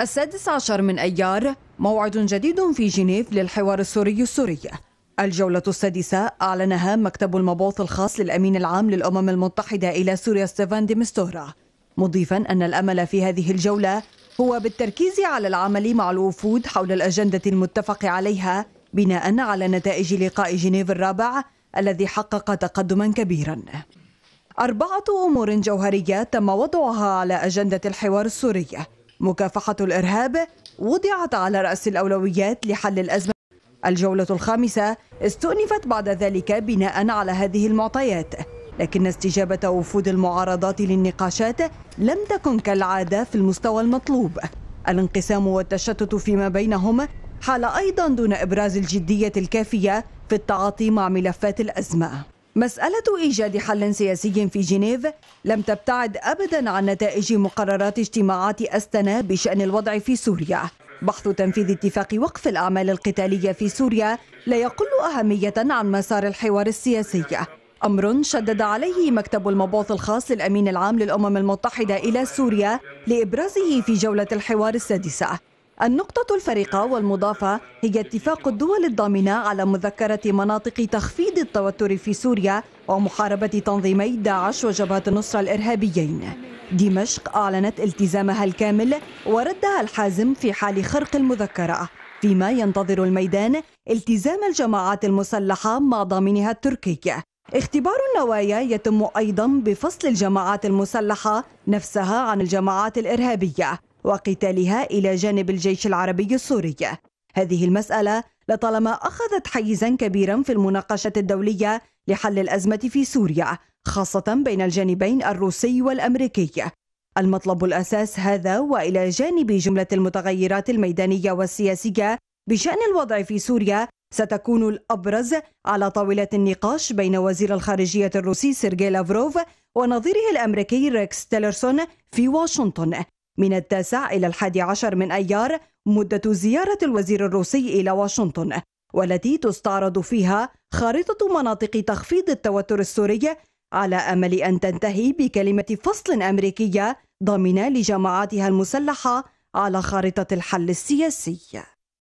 السادس عشر من أيار موعد جديد في جنيف للحوار السوري السوري الجولة السادسة أعلنها مكتب المبعوث الخاص للأمين العام للأمم المتحدة إلى سوريا ستيفان ديمستورا مضيفا أن الأمل في هذه الجولة هو بالتركيز على العمل مع الوفود حول الأجندة المتفق عليها بناء على نتائج لقاء جنيف الرابع الذي حقق تقدما كبيرا أربعة أمور جوهرية تم وضعها على أجندة الحوار السوري مكافحة الإرهاب وضعت على رأس الأولويات لحل الأزمة الجولة الخامسة استؤنفت بعد ذلك بناء على هذه المعطيات لكن استجابة وفود المعارضات للنقاشات لم تكن كالعادة في المستوى المطلوب الانقسام والتشتت فيما بينهم حال أيضا دون إبراز الجدية الكافية في التعاطي مع ملفات الأزمة مسألة إيجاد حل سياسي في جنيف لم تبتعد أبدا عن نتائج مقررات اجتماعات أستنا بشأن الوضع في سوريا بحث تنفيذ اتفاق وقف الأعمال القتالية في سوريا لا يقل أهمية عن مسار الحوار السياسي أمر شدد عليه مكتب المبعوث الخاص للأمين العام للأمم المتحدة إلى سوريا لإبرازه في جولة الحوار السادسة النقطة الفارقة والمضافة هي اتفاق الدول الضامنة على مذكرة مناطق تخفيض التوتر في سوريا ومحاربة تنظيمي داعش وجبهة النصرة الإرهابيين. دمشق أعلنت التزامها الكامل وردها الحازم في حال خرق المذكرة، فيما ينتظر الميدان التزام الجماعات المسلحة مع ضامنها التركي. اختبار النوايا يتم أيضا بفصل الجماعات المسلحة نفسها عن الجماعات الإرهابية وقتالها إلى جانب الجيش العربي السوري هذه المسألة لطالما أخذت حيزا كبيرا في المناقشة الدولية لحل الأزمة في سوريا خاصة بين الجانبين الروسي والأمريكي المطلب الأساس هذا وإلى جانب جملة المتغيرات الميدانية والسياسية بشأن الوضع في سوريا ستكون الأبرز على طاولة النقاش بين وزير الخارجية الروسي سيرجي لافروف ونظيره الأمريكي ريكس تيلرسون في واشنطن من التاسع إلى الحادي عشر من أيار مدة زيارة الوزير الروسي إلى واشنطن والتي تستعرض فيها خارطة مناطق تخفيض التوتر السوري على أمل أن تنتهي بكلمة فصل أمريكية ضامنة لجماعاتها المسلحة على خارطة الحل السياسي